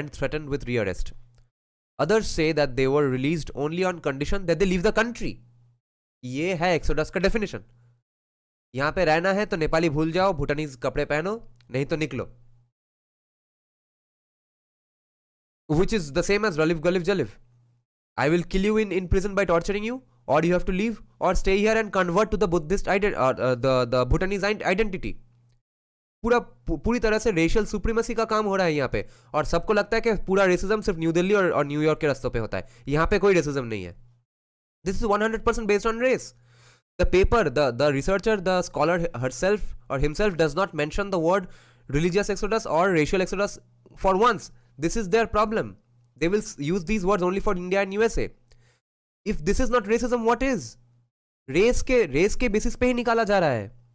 and threatened with rearrest. Others say that they were released only on condition that they leave the country. ये है exodus का definition यहां पे रहना है तो नेपाली भूल जाओ भूटानीज कपड़े पहनो नहीं तो निकलो which is the same as गलिफ गलिफ जलिफ I will kill you in in prison by torturing you और यू हैव टू लीव और stay here and convert to the Buddhist आइडेंट द भूटानीज आइडेंटिटी पूरा पूरी तरह से रेशियल सुप्रीमेसी का काम हो रहा है यहाँ पे और सबको लगता है कि पूरा रेसिज्म सिर्फ न्यू दिल्ली और, और न्यूयॉर्क के रस्तों पे होता है यहाँ पे कोई रेसिज्म नहीं है this is 100% percent based on race the paper the the researcher the scholar herself और himself does not mention the word religious exodus और racial exodus for once this is their problem they will use these word only for India and USA if this is not racism what is race के race के basis पे ही निकाला जा रहा है